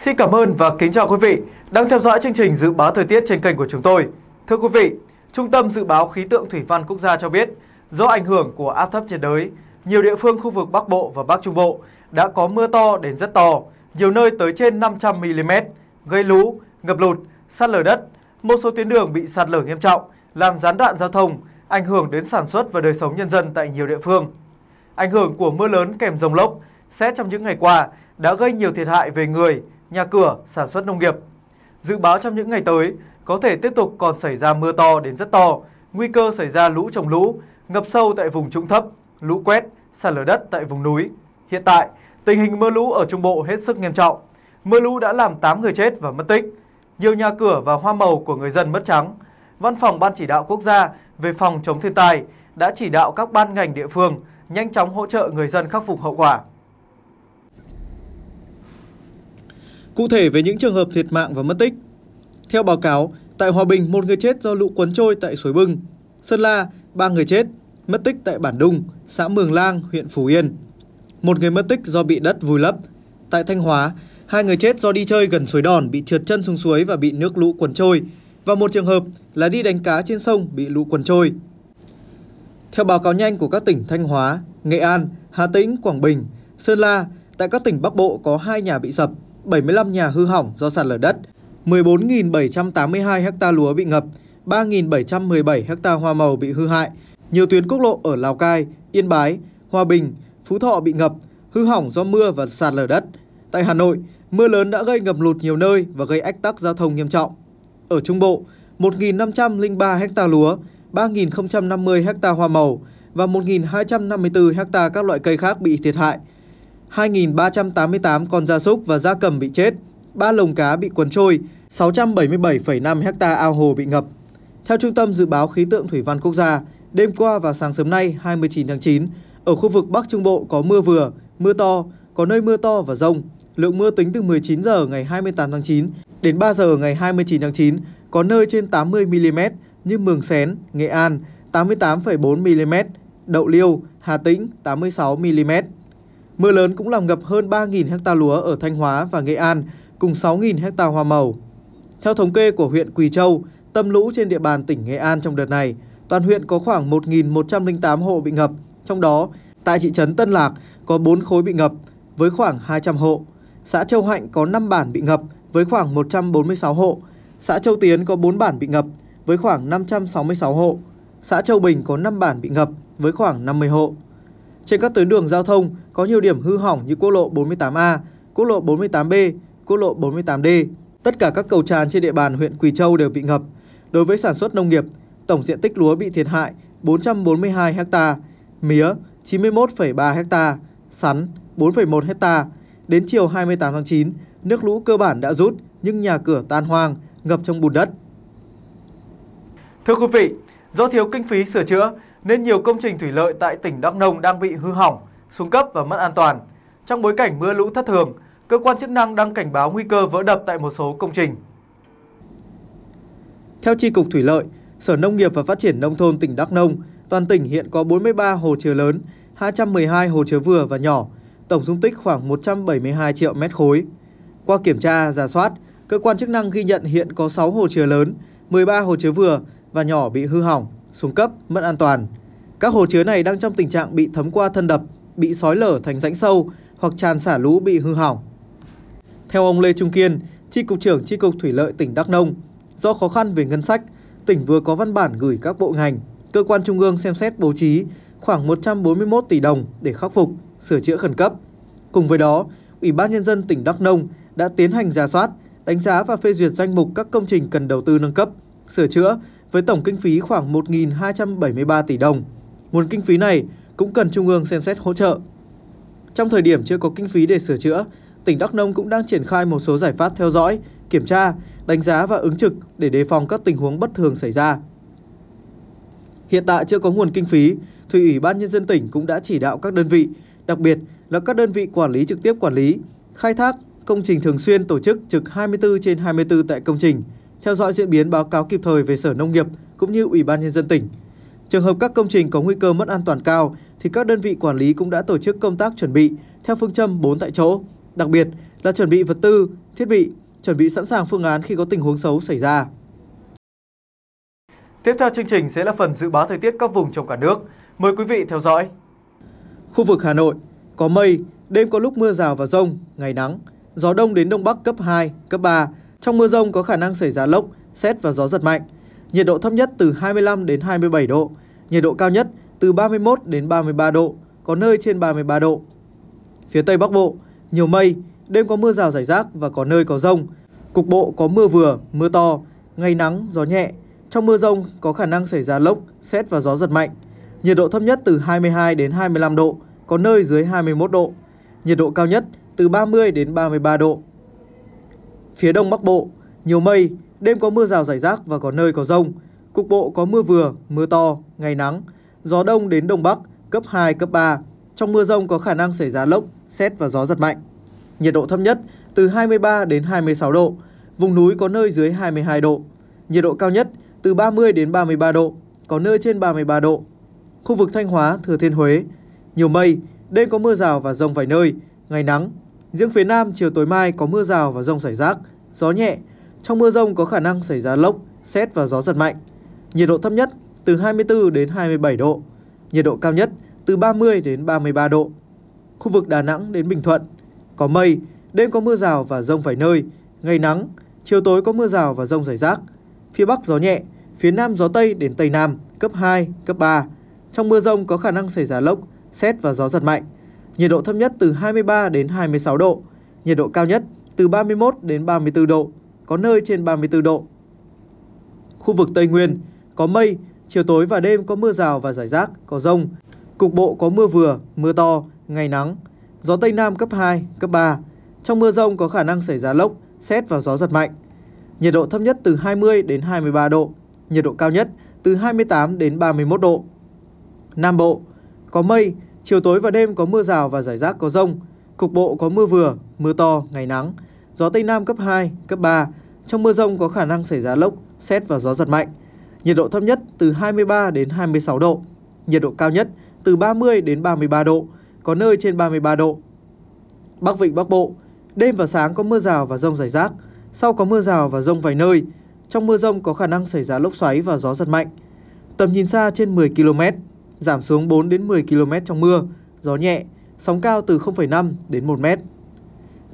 Xin cảm ơn và kính chào quý vị đang theo dõi chương trình dự báo thời tiết trên kênh của chúng tôi. Thưa quý vị, Trung tâm Dự báo Khí tượng Thủy văn Quốc gia cho biết, do ảnh hưởng của áp thấp nhiệt đới, nhiều địa phương khu vực Bắc Bộ và Bắc Trung Bộ đã có mưa to đến rất to, nhiều nơi tới trên 500mm, gây lũ, ngập lụt, sạt lở đất. Một số tuyến đường bị sạt lở nghiêm trọng, làm gián đoạn giao thông, ảnh hưởng đến sản xuất và đời sống nhân dân tại nhiều địa phương. Ảnh hưởng của mưa lớn kèm rông lốc, xét trong những ngày qua đã gây nhiều thiệt hại về người, nhà cửa, sản xuất nông nghiệp. Dự báo trong những ngày tới, có thể tiếp tục còn xảy ra mưa to đến rất to, nguy cơ xảy ra lũ trồng lũ, ngập sâu tại vùng trũng thấp, lũ quét, sạt lở đất tại vùng núi. Hiện tại, tình hình mưa lũ ở Trung Bộ hết sức nghiêm trọng. Mưa lũ đã làm 8 người chết và mất tích. Nhiều nhà cửa và hoa màu của người dân mất trắng. Văn phòng Ban Chỉ đạo Quốc gia về phòng chống thiên tai đã chỉ đạo các ban ngành địa phương nhanh chóng hỗ trợ người dân khắc phục hậu quả. Cụ thể về những trường hợp thiệt mạng và mất tích. Theo báo cáo, tại Hòa Bình một người chết do lũ cuốn trôi tại Suối Bưng, Sơn La ba người chết, mất tích tại Bản Đung, xã Mường Lang, huyện Phú Yên. Một người mất tích do bị đất vùi lấp. Tại Thanh Hóa, hai người chết do đi chơi gần suối đòn bị trượt chân xuống suối và bị nước lũ cuốn trôi và một trường hợp là đi đánh cá trên sông bị lũ cuốn trôi. Theo báo cáo nhanh của các tỉnh Thanh Hóa, Nghệ An, Hà Tĩnh, Quảng Bình, Sơn La, tại các tỉnh Bắc Bộ có hai nhà bị sập, 75 nhà hư hỏng do sạt lở đất, 14.782 ha lúa bị ngập, 3.717 ha hoa màu bị hư hại. Nhiều tuyến quốc lộ ở Lào Cai, Yên Bái, Hòa Bình, Phú Thọ bị ngập, hư hỏng do mưa và sạt lở đất. Tại Hà Nội, mưa lớn đã gây ngập lụt nhiều nơi và gây ách tắc giao thông nghiêm trọng. Ở Trung Bộ, 1.503 ha lúa, 3.050 ha hoa màu và 1.254 ha các loại cây khác bị thiệt hại. 2.388 con gia súc và gia cầm bị chết, 3 lồng cá bị cuốn trôi, 677,5 hecta ao hồ bị ngập. Theo Trung tâm Dự báo Khí tượng Thủy văn Quốc gia, đêm qua và sáng sớm nay 29 tháng 9, ở khu vực Bắc Trung Bộ có mưa vừa, mưa to, có nơi mưa to và rông. Lượng mưa tính từ 19 giờ ngày 28 tháng 9 đến 3 giờ ngày 29 tháng 9, có nơi trên 80 mm như Mường Xén, Nghệ An 88,4 mm, Đậu Liêu, Hà Tĩnh 86 mm. Mưa lớn cũng làm ngập hơn 3.000 ha lúa ở Thanh Hóa và Nghệ An, cùng 6.000 ha hoa màu. Theo thống kê của huyện Quỳ Châu, tâm lũ trên địa bàn tỉnh Nghệ An trong đợt này, toàn huyện có khoảng 1.108 hộ bị ngập, trong đó tại thị trấn Tân Lạc có 4 khối bị ngập với khoảng 200 hộ, xã Châu Hạnh có 5 bản bị ngập với khoảng 146 hộ, xã Châu Tiến có 4 bản bị ngập với khoảng 566 hộ, xã Châu Bình có 5 bản bị ngập với khoảng 50 hộ. Trên các tuyến đường giao thông có nhiều điểm hư hỏng như quốc lộ 48A, quốc lộ 48B, quốc lộ 48D. Tất cả các cầu tràn trên địa bàn huyện Quỳ Châu đều bị ngập. Đối với sản xuất nông nghiệp, tổng diện tích lúa bị thiệt hại 442 ha, mía 91,3 ha, sắn 4,1 ha. Đến chiều 28 tháng 9, nước lũ cơ bản đã rút nhưng nhà cửa tan hoang, ngập trong bùn đất. Thưa quý vị, Do thiếu kinh phí sửa chữa nên nhiều công trình thủy lợi tại tỉnh Đắk Nông đang bị hư hỏng, xuống cấp và mất an toàn. Trong bối cảnh mưa lũ thất thường, cơ quan chức năng đang cảnh báo nguy cơ vỡ đập tại một số công trình. Theo Tri Cục Thủy Lợi, Sở Nông nghiệp và Phát triển Nông thôn tỉnh Đắk Nông, toàn tỉnh hiện có 43 hồ chứa lớn, 212 hồ chứa vừa và nhỏ, tổng dung tích khoảng 172 triệu mét khối. Qua kiểm tra, giả soát, cơ quan chức năng ghi nhận hiện có 6 hồ chứa lớn, 13 hồ chứa vừa và nhỏ bị hư hỏng, xuống cấp, mất an toàn. Các hồ chứa này đang trong tình trạng bị thấm qua thân đập, bị sói lở thành rãnh sâu hoặc tràn xả lũ bị hư hỏng. Theo ông Lê Trung Kiên, Tri Cục trưởng Tri Cục Thủy lợi tỉnh Đắk Nông, do khó khăn về ngân sách, tỉnh vừa có văn bản gửi các bộ ngành, cơ quan trung ương xem xét bố trí khoảng 141 tỷ đồng để khắc phục, sửa chữa khẩn cấp. Cùng với đó, Ủy ban Nhân dân tỉnh Đắk Nông đã tiến hành giả soát, đánh giá và phê duyệt danh mục các công trình cần đầu tư nâng cấp, sửa chữa với tổng kinh phí khoảng 1.273 tỷ đồng. Nguồn kinh phí này cũng cần Trung ương xem xét hỗ trợ. Trong thời điểm chưa có kinh phí để sửa chữa, tỉnh Đắk Nông cũng đang triển khai một số giải pháp theo dõi, kiểm tra, đánh giá và ứng trực để đề phòng các tình huống bất thường xảy ra. Hiện tại chưa có nguồn kinh phí, thì Ủy ban Nhân dân tỉnh cũng đã chỉ đạo các đơn vị, đặc biệt là các đơn vị quản lý trực tiếp quản lý, khai thác, công trình thường xuyên tổ chức trực 24 trên 24 tại công trình – theo dõi diễn biến báo cáo kịp thời về Sở Nông nghiệp cũng như Ủy ban Nhân dân tỉnh. Trường hợp các công trình có nguy cơ mất an toàn cao thì các đơn vị quản lý cũng đã tổ chức công tác chuẩn bị theo phương châm 4 tại chỗ, đặc biệt là chuẩn bị vật tư, thiết bị, chuẩn bị sẵn sàng phương án khi có tình huống xấu xảy ra. Tiếp theo chương trình sẽ là phần dự báo thời tiết các vùng trong cả nước. Mời quý vị theo dõi. Khu vực Hà Nội có mây, đêm có lúc mưa rào và rông, ngày nắng, gió đông đến đông bắc cấp 2, cấp 3, trong mưa rông có khả năng xảy ra lốc, xét và gió giật mạnh. Nhiệt độ thấp nhất từ 25 đến 27 độ, nhiệt độ cao nhất từ 31 đến 33 độ, có nơi trên 33 độ. Phía Tây Bắc Bộ, nhiều mây, đêm có mưa rào rải rác và có nơi có rông. Cục bộ có mưa vừa, mưa to, ngày nắng, gió nhẹ. Trong mưa rông có khả năng xảy ra lốc, xét và gió giật mạnh. Nhiệt độ thấp nhất từ 22 đến 25 độ, có nơi dưới 21 độ. Nhiệt độ cao nhất từ 30 đến 33 độ, Phía đông bắc bộ, nhiều mây, đêm có mưa rào rải rác và có nơi có rông. Cục bộ có mưa vừa, mưa to, ngày nắng, gió đông đến đông bắc, cấp 2, cấp 3. Trong mưa rông có khả năng xảy ra lốc, xét và gió giật mạnh. Nhiệt độ thấp nhất từ 23 đến 26 độ, vùng núi có nơi dưới 22 độ. Nhiệt độ cao nhất từ 30 đến 33 độ, có nơi trên 33 độ. Khu vực Thanh Hóa, Thừa Thiên Huế, nhiều mây, đêm có mưa rào và rông vài nơi, ngày nắng, Riêng phía Nam, chiều tối mai có mưa rào và rông rải rác, gió nhẹ. Trong mưa rông có khả năng xảy ra lốc, xét và gió giật mạnh. Nhiệt độ thấp nhất từ 24 đến 27 độ. Nhiệt độ cao nhất từ 30 đến 33 độ. Khu vực Đà Nẵng đến Bình Thuận có mây, đêm có mưa rào và rông vài nơi, ngày nắng, chiều tối có mưa rào và rông rải rác. Phía Bắc gió nhẹ, phía Nam gió Tây đến Tây Nam, cấp 2, cấp 3. Trong mưa rông có khả năng xảy ra lốc, xét và gió giật mạnh nhiệt độ thấp nhất từ 23 đến 26 độ, nhiệt độ cao nhất từ 31 đến 34 độ, có nơi trên 34 độ. Khu vực Tây Nguyên có mây, chiều tối và đêm có mưa rào và rải rác, có rông. Cục bộ có mưa vừa, mưa to, ngày nắng. Gió Tây Nam cấp 2, cấp 3. Trong mưa rông có khả năng xảy ra lốc, xét và gió giật mạnh. Nhiệt độ thấp nhất từ 20 đến 23 độ, nhiệt độ cao nhất từ 28 đến 31 độ. Nam Bộ có mây, Chiều tối và đêm có mưa rào và rải rác có rông. Cục bộ có mưa vừa, mưa to, ngày nắng. Gió Tây Nam cấp 2, cấp 3. Trong mưa rông có khả năng xảy ra lốc, xét và gió giật mạnh. Nhiệt độ thấp nhất từ 23 đến 26 độ. Nhiệt độ cao nhất từ 30 đến 33 độ. Có nơi trên 33 độ. Bắc Vịnh Bắc Bộ. Đêm và sáng có mưa rào và rông rải rác. Sau có mưa rào và rông vài nơi. Trong mưa rông có khả năng xảy ra lốc xoáy và gió giật mạnh. Tầm nhìn xa trên 10 km, giảm xuống 4 đến 10 km trong mưa, gió nhẹ, sóng cao từ 0,5 đến 1 mét.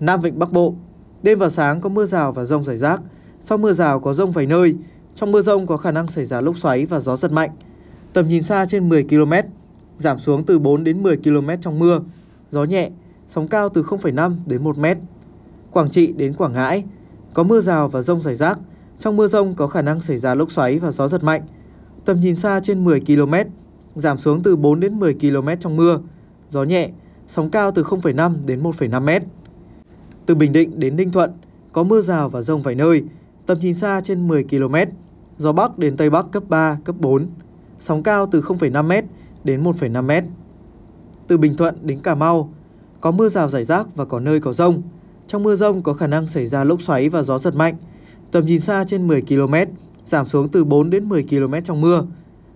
Nam Vịnh Bắc Bộ, đêm và sáng có mưa rào và rông rải rác, sau mưa rào có rông vài nơi, trong mưa rông có khả năng xảy ra lốc xoáy và gió giật mạnh. Tầm nhìn xa trên 10 km, giảm xuống từ 4 đến 10 km trong mưa, gió nhẹ, sóng cao từ 0,5 đến 1 mét. Quảng Trị đến Quảng Ngãi, có mưa rào và rông rải rác, trong mưa rông có khả năng xảy ra lốc xoáy và gió giật mạnh. Tầm nhìn xa trên 10 km, giảm xuống từ 4 đến 10 km trong mưa, gió nhẹ, sóng cao từ 0,5 đến 1,5 m. Từ Bình Định đến Ninh Thuận, có mưa rào và rông vài nơi, tầm nhìn xa trên 10 km, gió Bắc đến Tây Bắc cấp 3, cấp 4, sóng cao từ 0,5 m đến 1,5 m. Từ Bình Thuận đến Cà Mau, có mưa rào rải rác và có nơi có rông. Trong mưa rông có khả năng xảy ra lốc xoáy và gió giật mạnh, tầm nhìn xa trên 10 km, giảm xuống từ 4 đến 10 km trong mưa,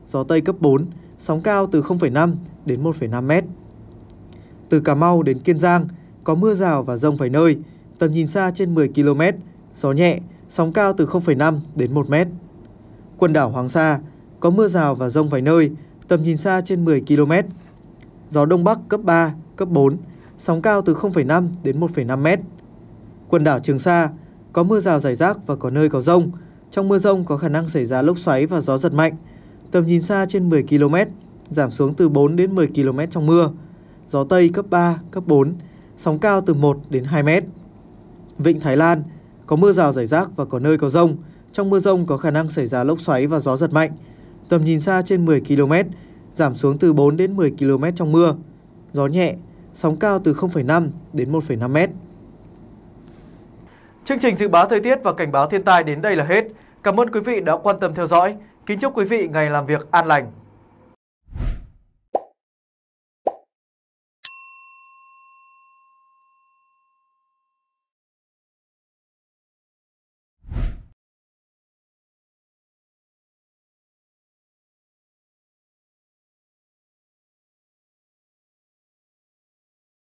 gió Tây cấp 4, sóng cao từ 0,5 đến 1,5 mét. Từ Cà Mau đến Kiên Giang, có mưa rào và rông vài nơi, tầm nhìn xa trên 10 km, gió nhẹ, sóng cao từ 0,5 đến 1 mét. Quần đảo Hoàng Sa, có mưa rào và rông vài nơi, tầm nhìn xa trên 10 km. Gió Đông Bắc cấp 3, cấp 4, sóng cao từ 0,5 đến 1,5 mét. Quần đảo Trường Sa, có mưa rào rải rác và có nơi có rông. Trong mưa rông có khả năng xảy ra lốc xoáy và gió giật mạnh, tầm nhìn xa trên 10 km, giảm xuống từ 4 đến 10 km trong mưa. Gió Tây cấp 3, cấp 4, sóng cao từ 1 đến 2 mét. Vịnh Thái Lan có mưa rào rải rác và có nơi có rông. Trong mưa rông có khả năng xảy ra lốc xoáy và gió giật mạnh. Tầm nhìn xa trên 10 km, giảm xuống từ 4 đến 10 km trong mưa. Gió nhẹ, sóng cao từ 0,5 đến 1,5 mét. Chương trình dự báo thời tiết và cảnh báo thiên tai đến đây là hết. Cảm ơn quý vị đã quan tâm theo dõi. Kính chúc quý vị ngày làm việc an lành.